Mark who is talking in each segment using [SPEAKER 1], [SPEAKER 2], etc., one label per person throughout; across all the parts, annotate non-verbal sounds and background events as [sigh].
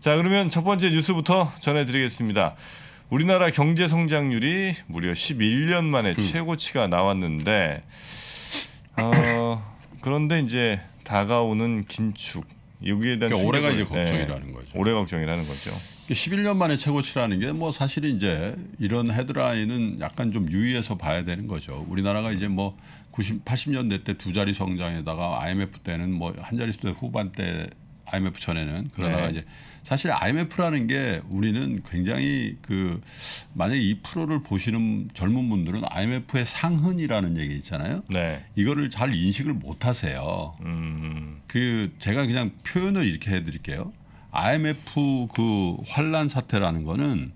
[SPEAKER 1] 자, 그러면 첫 번째 뉴스부터 전해드리겠습니다. 우리나라 경제 성장률이 무려 11년 만에 음. 최고치가 나왔는데 어, 그런데 이제 다가오는 긴축 여기에 대한 그러니까 올해가 이제 네, 걱정이라는 네, 거죠. 올해 걱정이라는 거죠. 11년 만에 최고치라는 게 뭐 사실 이제 이런 헤드라인은 약간 좀 유의해서 봐야 되는 거죠. 우리나라가 이제 뭐 90, 80년대 때 두 자리 성장에다가 IMF 때는 뭐 한 자리 수 후반대 IMF 전에는 그러다가 네. 이제 사실 IMF라는 게 우리는 굉장히 그 만약에 이 프로를 보시는 젊은 분들은 IMF의 상흔이라는 얘기 있잖아요. 네. 이거를 잘 인식을 못 하세요. 음. 그 제가 그냥 표현을 이렇게 해 드릴게요. IMF 그 환란 사태라는 거는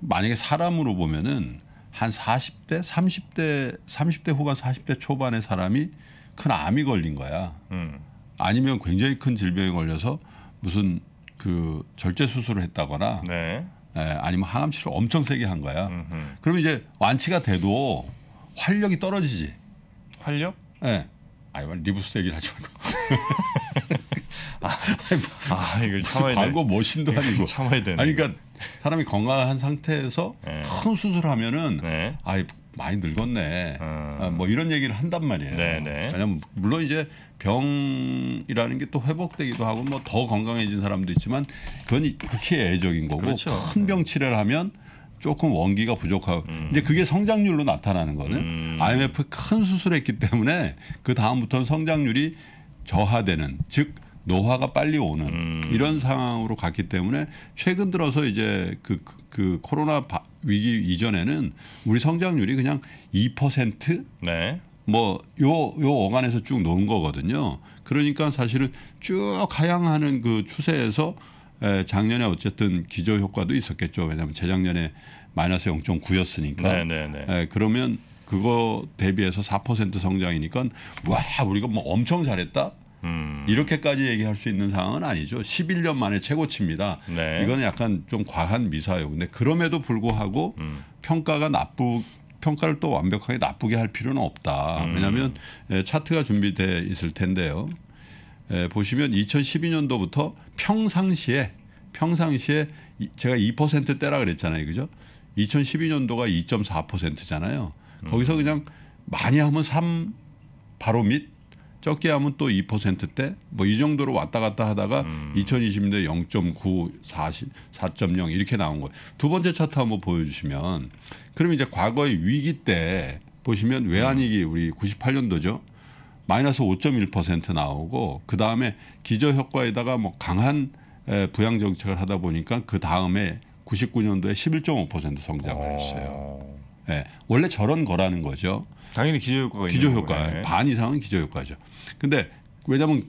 [SPEAKER 1] 만약에 사람으로 보면은 한 40대, 30대, 30대 후반, 40대 초반의 사람이 큰 암이 걸린 거야. 음. 아니면 굉장히 큰 질병에 걸려서 무슨 그 절제 수술을 했다거나 네. 예, 아니면 항암 치료 를 엄청 세게 한 거야. 음흠. 그럼 이제 완치가 돼도 활력이 떨어지지. 활력? 예. 아이 뭐 리부스 얘기를 하지 말고. [laughs] 아, 아, 이걸 참아야 광고 머신도 뭐 아니고. 참아야 되네. 아니, 그러니까 사람이 건강한 상태에서 네. 큰 수술하면은 네. 아 많이 늙었네. 음. 아, 뭐 이런 얘기를 한단 말이에요. 네네. 네. 왜냐면 물론 이제 병이라는 게 또 회복되기도 하고 뭐 더 건강해진 사람도 있지만 그건 극히 애적인 거고 그렇죠. 큰병 네. 치료를 하면 조금 원기가 부족하고 음. 이제 그게 성장률로 나타나는 거는 음. IMF 큰 수술했기 때문에 그 다음부터는 성장률이 저하되는 즉 노화가 빨리 오는 음. 이런 상황으로 갔기 때문에 최근 들어서 이제 그, 그, 그 코로나 바, 위기 이전에는 우리 성장률이 그냥 2%? 네. 뭐요요 요 어간에서 쭉 놓은 거거든요. 그러니까 사실은 쭉 하향하는 그 추세에서 에, 작년에 어쨌든 기저 효과도 있었겠죠. 왜냐하면 재작년에 마이너스 0.9였으니까. 네네네. 에, 그러면 그거 대비해서 4% 성장이니까 와 우리가 뭐 엄청 잘했다. 음. 이렇게까지 얘기할 수 있는 상황은 아니죠. 11년 만에 최고치입니다. 네. 이거는 약간 좀 과한 미사예요. 근데 그럼에도 불구하고 음. 평가가 나쁘 평가를 또 완벽하게 나쁘게 할 필요는 없다. 음. 왜냐하면 예, 차트가 준비돼 있을 텐데요. 에, 예, 보시면 2012년도부터 평상시에 평상시에 제가 2%대라 그랬잖아요. 그죠? 2012년도가 2.4%잖아요. 거기서 음. 그냥 많이 하면 3 바로 밑 적게 하면 또 2%대 뭐 이 정도로 왔다 갔다 하다가 음. 2020년대 0.9, 40, 4.0 이렇게 나온 거예요. 두 번째 차트 한번 보여주시면 그럼 이제 과거의 위기 때 보시면 외환위기 음. 우리 98년도죠. 마이너스 5.1% 나오고 그 다음에 기저 효과에다가 뭐 강한 부양 정책을 하다 보니까 그 다음에 99년도에 11.5% 성장을 어. 했어요. 예. 네. 원래 저런 거라는 거죠. 당연히 기저효과가 기저효과 네. 반 이상은 기저효과죠. 근데 왜냐하면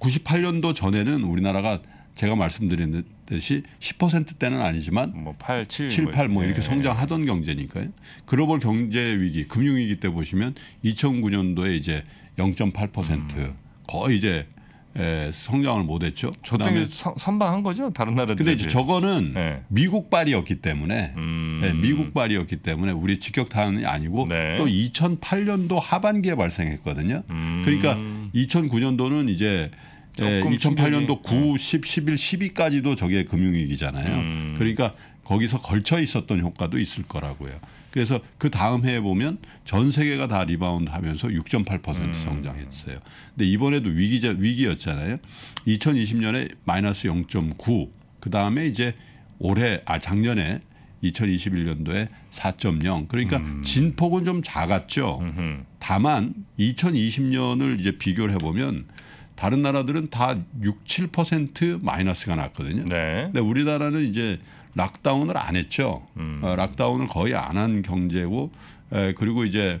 [SPEAKER 1] 98년도 전에는 우리나라가 제가 말씀드린 듯이 10%대는 아니지만 뭐 8, 7, 7 8, 뭐 이렇게 예. 성장하던 경제니까요. 글로벌 경제 위기, 금융 위기 때 보시면 2009년도에 이제 0.8% 음. 거의 이제 에, 예, 성장을 못했죠. 그다음에 선방한 거죠. 다른 나라. 근데 이제 저거는 네. 예. 미국발이었기 때문에 음. 예, 미국발이었기 때문에 우리 직격 탄이 아니고 네. 또 2008년도 하반기에 발생했거든요. 음. 그러니까 2009년도는 이제 예, 2008년도 충분히. 9, 10, 11, 12까지도 저게 금융위기잖아요. 음. 그러니까 거기서 걸쳐 있었던 효과도 있을 거라고요. 그래서 그 다음 해에 보면 전 세계가 다 리바운드 하면서 6.8% 음. 성장했어요. 근데 이번에도 위기자 위기였잖아요. 2020년에 마이너스 0.9. 그다음에 이제 올해 아 작년에 2021년도에 4.0. 그러니까 음. 진폭은 좀 작았죠. 음흠. 다만 2020년을 이제 비교를 해 보면 다른 나라들은 다 6, 7% 마이너스가 났거든요. 네. 근데 우리나라는 이제 락다운을 안 했죠. 음. 어, 락다운을 거의 안 한 경제고 에, 그리고 이제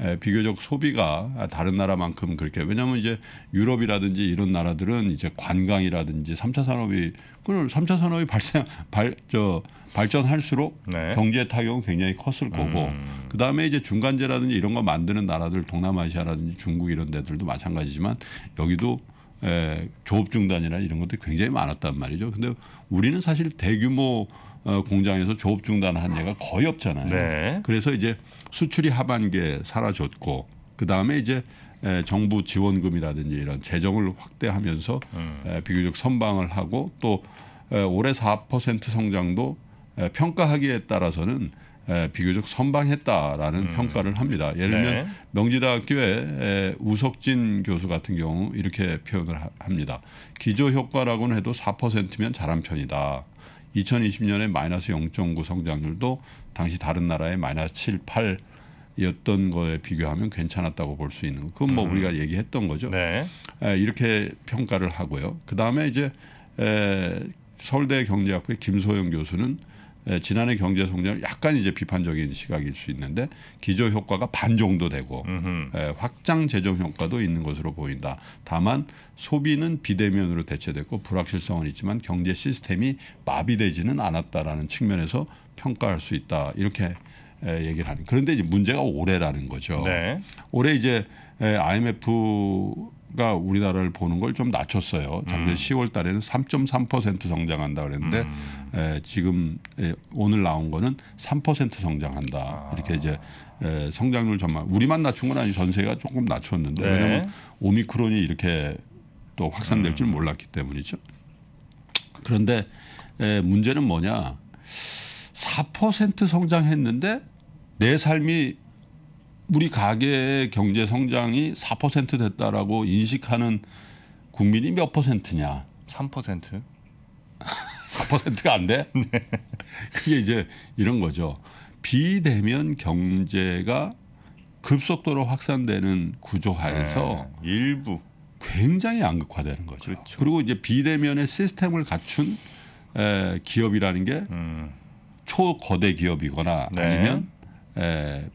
[SPEAKER 1] 에, 비교적 소비가 다른 나라만큼 그렇게 왜냐하면 이제 유럽이라든지 이런 나라들은 이제 관광이라든지 삼차 산업이 그걸 삼차 산업이 발생 발저 발전할수록 네. 경제 타격은 굉장히 컸을 거고 음. 그다음에 이제 중간재라든지 이런 거 만드는 나라들 동남아시아라든지 중국 이런 데들도 마찬가지지만 여기도 에, 예, 조업 중단이나 이런 것들이 굉장히 많았단 말이죠. 근데 우리는 사실 대규모 어, 공장에서 조업 중단한 예가 거의 없잖아요. 네. 그래서 이제 수출이 하반기에 사라졌고 그 다음에 이제 에, 정부 지원금이라든지 이런 재정을 확대하면서 음. 에, 비교적 선방을 하고 또 에, 올해 4% 성장도 에, 평가하기에 따라서는 비교적 선방했다라는 음. 평가를 합니다. 예를 들면 네. 명지대학교의 우석진 교수 같은 경우 이렇게 표현을 합니다. 기조 효과라고는 해도 4%면 잘한 편이다. 2020년에 마이너스 0.9 성장률도 당시 다른 나라의 마이너스 7, 8 이었던 거에 비교하면 괜찮았다고 볼 수 있는 거. 그건 뭐 음. 우리가 얘기했던 거죠. 네. 에, 이렇게 평가를 하고요. 그 다음에 이제 에, 서울대 경제학부의 김소영 교수는 예, 지난해 경제 성장 약간 이제 비판적인 시각일 수 있는데 기저 효과가 반 정도 되고 에, 예, 확장 재정 효과도 있는 것으로 보인다. 다만 소비는 비대면으로 대체됐고 불확실성은 있지만 경제 시스템이 마비되지는 않았다라는 측면에서 평가할 수 있다. 이렇게 에, 예, 얘기를 하는. 그런데 이제 문제가 올해라는 거죠. 네. 올해 이제 에, IMF 가 우리나라를 보는 걸 좀 낮췄어요. 작년 음. 10월 달에는 3.3% 성장한다 그랬는데 음. 에, 지금 에, 오늘 나온 거는 3% 성장한다. 아. 이렇게 이제 에, 성장률 전망 우리만 낮춘 건 아니고 전세가 조금 낮췄는데 네. 왜냐하면 오미크론이 이렇게 또 확산될 음. 줄 몰랐기 때문이죠. 그런데 에, 문제는 뭐냐? 4% 성장했는데 내 삶이 우리 가계의 경제 성장이 4% 됐다라고 인식하는 국민이 몇 퍼센트냐? 3%? 4%가 [laughs] 안 돼? [laughs] 네. 그게 이제 이런 거죠. 비대면 경제가 급속도로 확산되는 구조 하에서 네, 일부 굉장히 양극화되는 거죠. 그렇죠. 그리고 이제 비대면의 시스템을 갖춘 에, 기업이라는 게 음. 초거대 기업이거나 네. 아니면 에,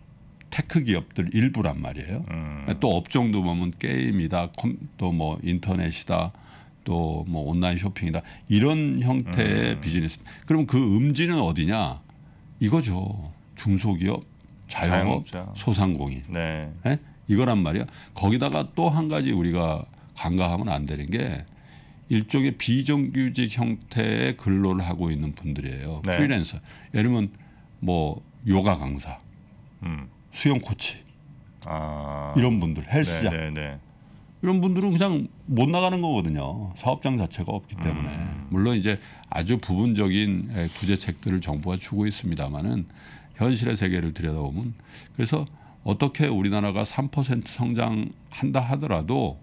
[SPEAKER 1] 테크 기업들 일부란 말이에요. 음. 또 업종도 보면 게임이다, 또뭐 인터넷이다, 또 뭐 온라인 쇼핑이다 이런 형태의 음. 비즈니스. 그럼 그 음지는 어디냐? 이거죠. 중소기업, 자영업, 자영업자. 소상공인. 네. 네? 이거란 말이야. 거기다가 또 한 가지 우리가 간과하면 안 되는 게 일종의 비정규직 형태의 근로를 하고 있는 분들이에요. 네. 프리랜서. 예를 들면 뭐 요가 강사, 음. 수영 코치 아. 이런 분들 헬스장 네, 네네네. 이런 분들은 그냥 못 나가는 거거든요. 사업장 자체가 없기 때문에 음. 물론 이제 아주 부분적인 구제책들을 정부가 주고 있습니다마는 현실의 세계를 들여다보면 그래서 어떻게 우리나라가 3% 성장한다 하더라도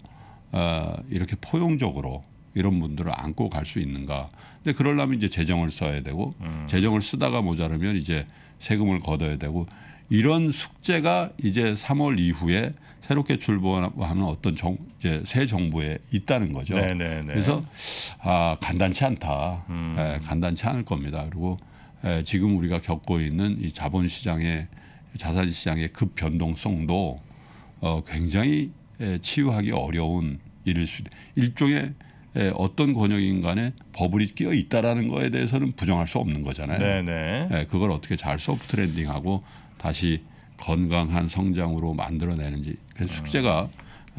[SPEAKER 1] 어, 이렇게 포용적으로 이런 분들을 안고 갈 수 있는가? 근데 그러려면 이제 재정을 써야 되고 음. 재정을 쓰다가 모자르면 이제 세금을 걷어야 되고 이런 숙제가 이제 3월 이후에 새롭게 출범하는 어떤 정, 이제 새 정부에 있다는 거죠. 네네네. 네, 네. 그래서 아 간단치 않다. 음. 예, 간단치 않을 겁니다. 그리고 예, 지금 우리가 겪고 있는 이 자본시장의 자산시장의 급 변동성도 어, 굉장히 예, 치유하기 어려운 일일 수 일종의 예, 어떤 권역인 간에 버블이 끼어 있다라는 거에 대해서는 부정할 수 없는 거잖아요. 네네. 네. 예, 그걸 어떻게 잘 소프트 랜딩하고 다시 건강한 성장으로 만들어내는지 그래서 음. 숙제가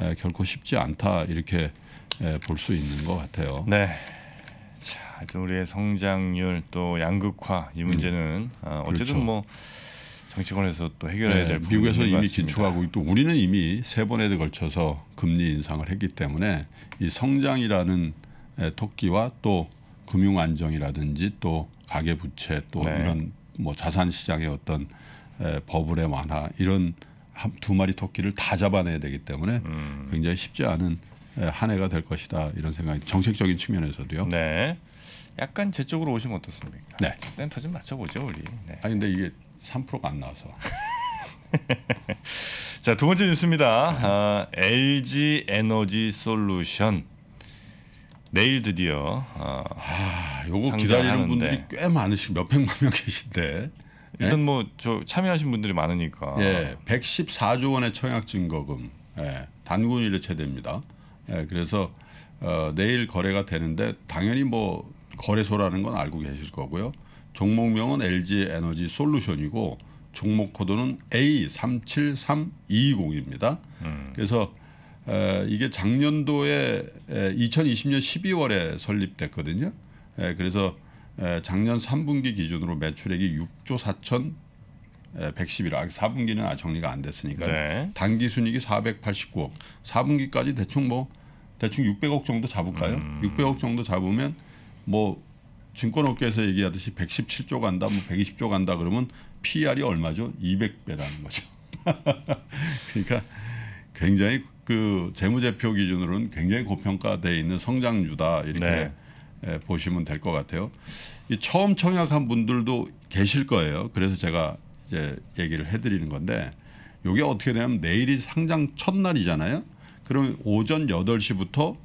[SPEAKER 1] 에, 결코 쉽지 않다 이렇게 볼 수 있는 것 같아요. 네. 자, 우리의 성장률 또 양극화 이 문제는 음. 아, 그렇죠. 어쨌든 그렇죠. 뭐 정치권에서 또 해결해야 네, 될 네, 미국에서 이미 기축하고 또 우리는 이미 세 번에 걸쳐서 금리 인상을 했기 때문에 이 성장이라는 토끼와 또 금융 안정이라든지 또 가계 부채 또 네. 이런 뭐 자산 시장의 어떤 버블의 완화 이런 두 마리 토끼를 다 잡아내야 되기 때문에 음. 굉장히 쉽지 않은 한 해가 될 것이다 이런 생각이 정책적인 측면에서도요. 네. 약간 제 쪽으로 오시면 어떻습니까? 네. 센터 좀 맞춰보죠 우리. 네. 아니 근데 이게 3%가 안 나와서. [laughs] 자두 번째 뉴스입니다. 네. 아, LG 에너지 솔루션 내일 드디어 어, 아 요거 기다리는 분들이 꽤 많으시 몇 백만 명 계신데 네? 일단 뭐저 참여하신 분들이 많으니까. 예, 114조 원의 청약 증거금. 예, 단군 일례 최대입니다. 예, 그래서 어, 내일 거래가 되는데 당연히 뭐 거래소라는 건 알고 계실 거고요. 종목명은 LG 에너지 솔루션이고 종목 코드는 A373220입니다. 음. 그래서 에, 이게 작년도에 에, 2020년 12월에 설립됐거든요. 에, 예, 그래서 예, 작년 3분기 기준으로 매출액이 6조 4천 111억. 아 4분기는 아직 정리가 안 됐으니까 네. 단기 순이익이 489억. 4분기까지 대충 뭐 대충 600억 정도 잡을까요? 음. 600억 정도 잡으면 뭐 증권업계에서 얘기하듯이 117조 간다, 뭐 120조 간다 그러면 PR이 얼마죠? 200배라는 거죠. [laughs] 그러니까 굉장히 그 재무제표 기준으로는 굉장히 고평가돼 있는 성장주다 이렇게 네. 예, 보시면 될 것 같아요. 처음 청약한 분들도 계실 거예요. 그래서 제가 이제 얘기를 해드리는 건데 이게 어떻게 되냐면 내일이 상장 첫날이잖아요. 그럼 오전 8시부터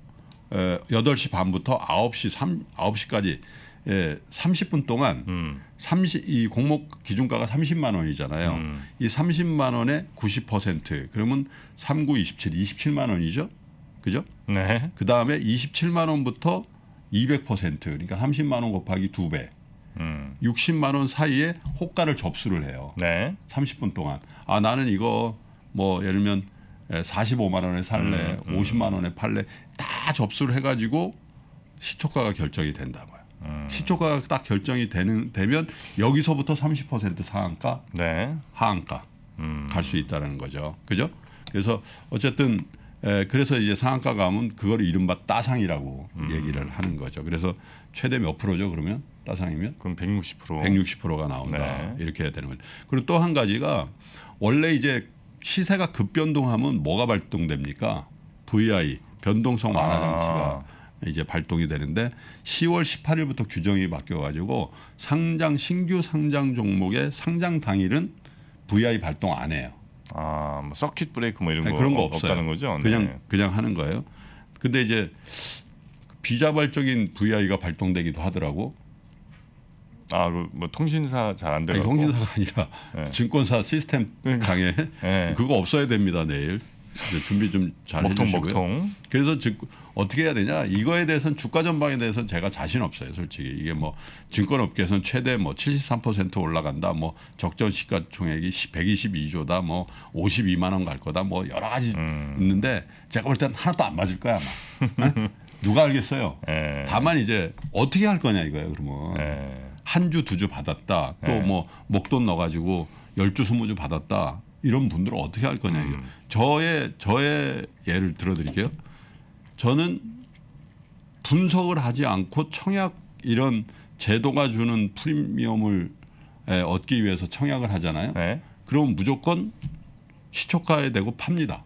[SPEAKER 1] 8시 예, 반부터 9시 3, 9시까지 30분 동안 음. 30, 이 공목 기준가가 30만 원이잖아요. 음. 이 30만 원에 90% 그러면 39, 27, 27만 원이죠. 그죠? 네. 그 다음에 27만 원부터 200% 그러니까 30만 원 곱하기 2 배. 음. 60만 원 사이에 호가를 접수를 해요. 네. 30분 동안. 아 나는 이거 뭐 예를 들면 45만 원에 살래, 음, 음. 50만 원에 팔래 다 접수를 해가지고 시초가가 결정이 된다고요. 음. 시초가가 딱 결정이 되는 되면 여기서부터 30% 상한가, 네. 하한가 음. 갈수 있다는 거죠. 그죠? 그래서 어쨌든 에, 예, 그래서 이제 상한가 가면 그걸 이른바 따상이라고 음. 얘기를 하는 거죠. 그래서 최대 몇 프로죠 그러면 따상이면? 그럼 160% 160%가 나온다 네. 이렇게 해야 되는 거죠. 그리고 또 한 가지가 원래 이제 시세가 급변동하면 뭐가 발동됩니까? VI 변동성 완화 장치가 아. 이제 발동이 되는데 10월 18일부터 규정이 바뀌어 가지고 상장 신규 상장 종목의 상장 당일은 VI 발동 안 해요. 아, 뭐 서킷 브레이크 뭐 이런 아니, 거, 그런 거 없, 없다는 거죠. 그냥 네. 그냥 하는 거예요. 근데 이제 비자발적인 VI가 발동되기도 하더라고. 아, 그 뭐 통신사 잘 안 되고. 통신사가 아니라 네. 증권사 시스템 그러니까. 장애. 네. 그거 없어야 됩니다 내일. 준비 좀 잘 해주시고요. 먹통. 그래서 지금 어떻게 해야 되냐 이거에 대해서는 주가 전망에 대해서는 제가 자신 없어요 솔직히 이게 뭐 증권업계에서는 최대 뭐 73% 올라간다 뭐 적정 시가총액이 122조다 뭐 52만 원 갈 거다 뭐 여러 가지 음. 있는데 제가 볼 땐 하나도 안 맞을 거야 아마 네? [laughs] 누가 알겠어요 에. 예. 다만 이제 어떻게 할 거냐 이거예요 그러면 예. 한주 두주 주 받았다 또뭐 예. 목돈 넣어가지고 열주 2 0주 받았다 이런 분들은 어떻게 할 거냐 이거. 음. 저의 저의 예를 들어드릴게요. 저는 분석을 하지 않고 청약 이런 제도가 주는 프리미엄을 에, 얻기 위해서 청약을 하잖아요. 네. 그럼 무조건 시초가에 대고 팝니다.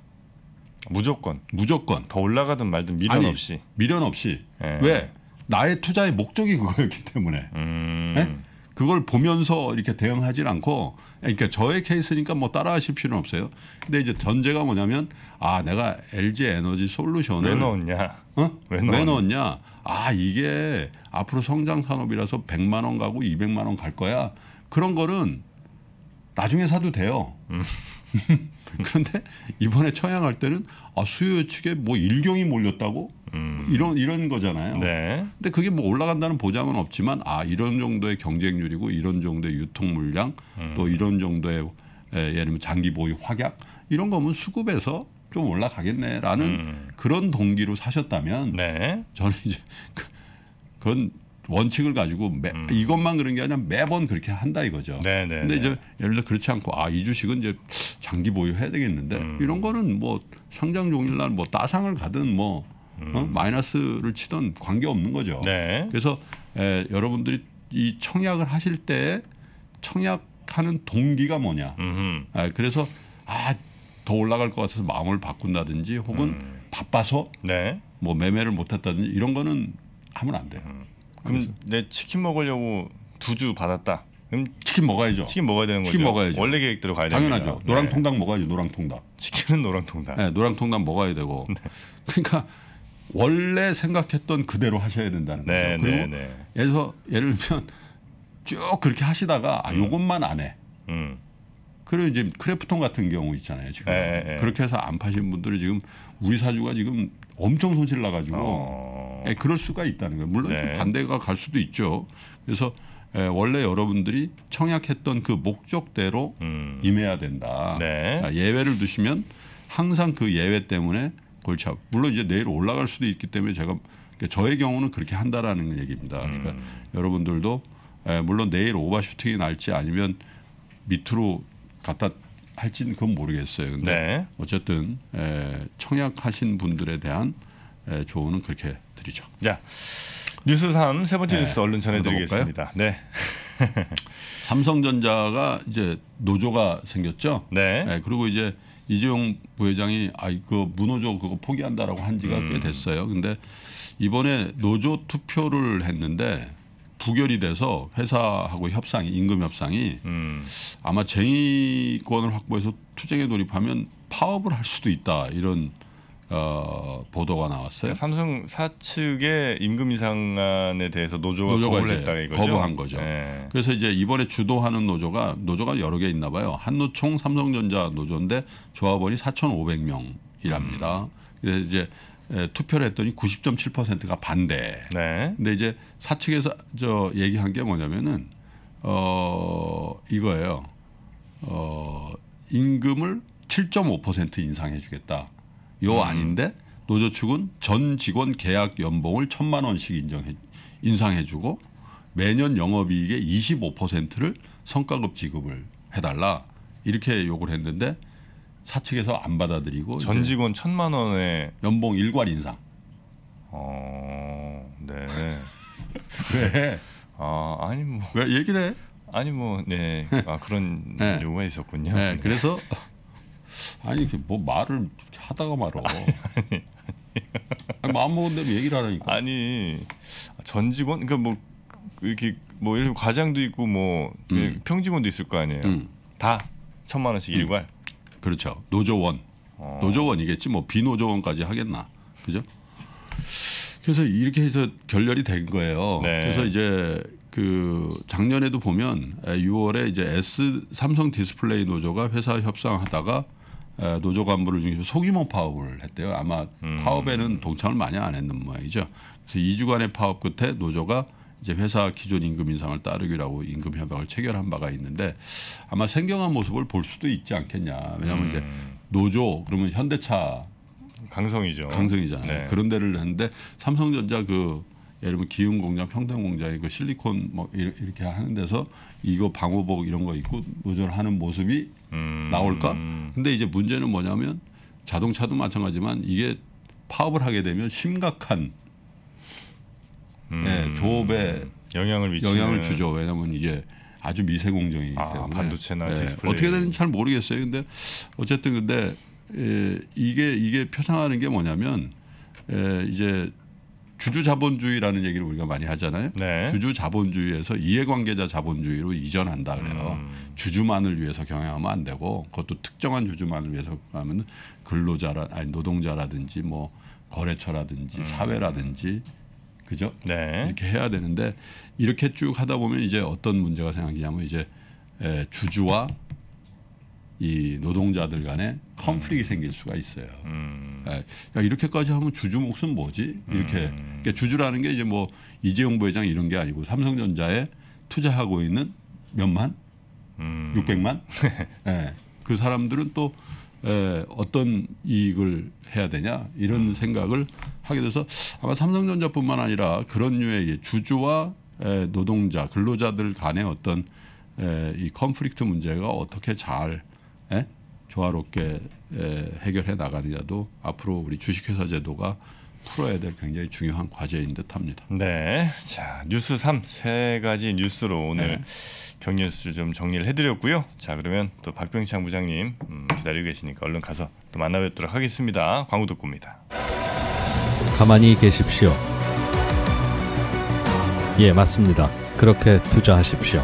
[SPEAKER 1] 무조건. 무조건. 더 올라가든 말든 미련 아니, 없이. 미련 없이. 네. 왜? 나의 투자의 목적이 그거였기 때문에. 음. 네? 그걸 보면서 이렇게 대응하지 않고 그러니까 저의 케이스니까 뭐 따라하실 필요는 없어요. 근데 이제 전제가 뭐냐면 아 내가 LG 에너지 솔루션을 왜 넣었냐? 어? 왜, 넣었냐? 왜 넣었냐? 아 이게 앞으로 성장 산업이라서 100만 원 가고 200만 원 갈 거야. 그런 거는 나중에 사도 돼요. 음. [laughs] 그런데 이번에 처양할 때는 아 수요 측에 뭐 일경이 몰렸다고 음. 이런 이런 거잖아요. 네. 근데 그게 뭐 올라간다는 보장은 없지만 아 이런 정도의 경쟁률이고 이런 정도의 유통 물량 음. 또 이런 정도의 예, 예를 들면 장기 보유 확약 이런 거면 수급에서 좀 올라가겠네라는 음. 그런 동기로 사셨다면 네. 저는 이제 그, 그건 원칙을 가지고 매, 음. 이것만 그런 게 아니라 매번 그렇게 한다 이거죠. 네네 네, 근데 네. 이제 예를 들어 그렇지 않고 아 이 주식은 이제 장기 보유해야 되겠는데 음. 이런 거는 뭐 상장 종일 날 뭐 따상을 가든 뭐 어? 음. 어? 마이너스를 치던 관계없는 거죠. 네. 그래서 에, 여러분들이 이 청약을 하실 때 청약하는 동기가 뭐냐. 에, 아, 그래서 아, 더 올라갈 것 같아서 마음을 바꾼다든지 혹은 음. 바빠서 네. 뭐 매매를 못했다든지 이런 거는 하면 안 돼요. 음. 그럼 내 치킨 먹으려고 두 주 받았다. 그럼 치킨 먹어야죠. 치킨 먹어야 되는 치킨 거죠. 먹어야죠. 원래 계획대로 가야 되는 당연하죠. 네. 노랑통닭 네. 먹어야죠. 노랑통닭. 치킨은 노랑통닭. 네, 노랑통닭 먹어야 되고. [laughs] 네. 그러니까 원래 생각했던 그대로 하셔야 된다는 네, 거죠. 그리고 네, 네. 예를 들 예를 들면 쭉 그렇게 하시다가 아, 음. 요것만 안 해. 음. 그리고 이제 크래프톤 같은 경우 있잖아요. 지금 네, 네, 네. 그렇게 해서 안 파신 분들이 지금 우리 사주가 지금 엄청 손실 나가지고 어. 예, 그럴 수가 있다는 거예요. 물론 좀 반대가 갈 수도 있죠. 그래서 예, 원래 여러분들이 청약했던 그 목적대로 음. 임해야 된다. 아, 예외를 두시면 항상 그 예외 때문에 골치 아 물론 이제 내일 올라갈 수도 있기 때문에 제가 그러니까 저의 경우는 그렇게 한다라는 얘기입니다. 그러니까 음. 여러분들도 에, 예, 물론 내일 오버슈팅이 날지 아니면 밑으로 갖다 할지는 그건 모르겠어요. 근데 네. 어쨌든 에, 예, 청약하신 분들에 대한 에, 예, 조언은 그렇게 드리죠. 자 뉴스 3세 번째 뉴스 얼른 전해드리겠습니다. 네. [laughs] 삼성전자가 이제 노조가 생겼죠. 네. 네. 그리고 이제 이재용 부회장이 아그 무노조 그거 포기한다라고 한 지가 음. 꽤 됐어요. 근데 이번에 노조 투표를 했는데 부결이 돼서 회사하고 협상 임금 협상이 음. 아마 쟁의권을 확보해서 투쟁에 돌입하면 파업을 할 수도 있다 이런 어, 보도가 나왔어요. 그러니까 삼성 사측의 임금 인상안에 대해서 노조가, 노조가 거부했다 이거죠. 거부한 거죠. 네. 그래서 이제 이번에 주도하는 노조가 노조가 여러 개 있나 봐요. 한노총 삼성전자 노조인데 조합원이 4,500명이랍니다. 음. 그래서 이제 투표를 했더니 90.7%가 반대. 네. 근데 이제 사측에서 저 얘기한 게 뭐냐면은 어 이거예요. 어 임금을 7.5% 인상해 주겠다. 요 아닌데 노조 측은 전 직원 계약 연봉을 천만 원씩 인정해 인상해주고 매년 영업이익의 25%를 성과급 지급을 해달라 이렇게 요구를 했는데 사측에서 안 받아들이고 전 직원 천만 원의 연봉 일괄 인상. 어, 네. [laughs] 왜? 아 아니 뭐. 왜얘기 해? 아니 뭐, 네. 아 그런 네. 요구가 있었군요. 네. 네. 그래서 아니 뭐 말을 하다가 말어. 아니, 아니. 마음 먹은 대로 얘기를 하라니까. 아니 전 직원 그러니까 뭐 이렇게 뭐 예를 들면 과장도 있고 뭐 음. 예, 평직원도 있을 거 아니에요. 음. 다 천만 원씩 음. 일괄. 그렇죠. 노조원. 어. 노조원이겠지 뭐 비노조원까지 하겠나. 그죠? 그래서 이렇게 해서 결렬이 된 거예요. 네. 그래서 이제 그 작년에도 보면 6월에 이제 S 삼성 디스플레이 노조가 회사 협상하다가 어, 노조 간부를 중심으로 소규모 파업을 했대요. 아마 음. 파업에는 동참을 많이 안 했는 모양이죠. 그래서 2주간의 파업 끝에 노조가 이제 회사 기존 임금 인상을 따르기라고 임금 협약을 체결한 바가 있는데 아마 생경한 모습을 볼 수도 있지 않겠냐. 왜냐하면 음. 이제 노조 그러면 현대차 강성이죠. 강성이잖아요. 네. 그런 데를 했는데 삼성전자 그 예를 들면 기흥 공장, 평당 공장이 그 실리콘 뭐 이렇게 하는 데서 이거 방호복 이런 거 입고 노절하는 모습이 음. 나올까? 근데 이제 문제는 뭐냐면 자동차도 마찬가지만 이게 파업을 하게 되면 심각한 예, 음. 예, 조업에 영향을, 미치는. 영향을 주죠. 왜냐면 이게 아주 미세 공정이기 아, 때문에 아, 반도체나 예, 디스플레이 어떻게 되는지 잘 모르겠어요. 근데 어쨌든 근데 예, 이게 이게 표상하는 게 뭐냐면 예, 이제 주주 자본주의라는 얘기를 우리가 많이 하잖아요. 네. 주주 자본주의에서 이해관계자 자본주의로 이전한다 그래요. 음. 주주만을 위해서 경영하면 안 되고 그것도 특정한 주주만을 위해서 하면 근로자라 아니 노동자라든지 뭐 거래처라든지 음. 사회라든지 그죠? 네. 이렇게 해야 되는데 이렇게 쭉 하다 보면 이제 어떤 문제가 생기냐면 이제 주주와 이 노동자들 간에 컨플릭이 음. 생길 수가 있어요. 음. 야, 예. 그러니까 이렇게까지 하면 주주 몫은 뭐지? 이렇게 음. 그러니까 주주라는 게 이제 뭐 이재용 부회장 이런 게 아니고 삼성전자에 투자하고 있는 몇만, 음. 600만. [laughs] 예, 그 사람들은 또 에, 예, 어떤 이익을 해야 되냐 이런 음. 생각을 하게 돼서 아마 삼성전자뿐만 아니라 그런 류의 주주와 에, 예, 노동자, 근로자들 간의 어떤 에, 이 컨플릭트 문제가 어떻게 잘 에? 예? 조화롭게 에, 예, 해결해 나가느냐도 앞으로 우리 주식회사 제도가 풀어야 될 굉장히 중요한 과제인 듯합니다. 네, 자 뉴스 3세 가지 뉴스로 오늘 네. 경제 뉴스를 좀 정리를 해드렸고요. 자 그러면 또 박병창 부장님 음, 기다리고 계시니까 얼른 가서 또 만나뵙도록 하겠습니다. 광고 듣고입니다. 가만히 계십시오. 예, 맞습니다. 그렇게 투자하십시오.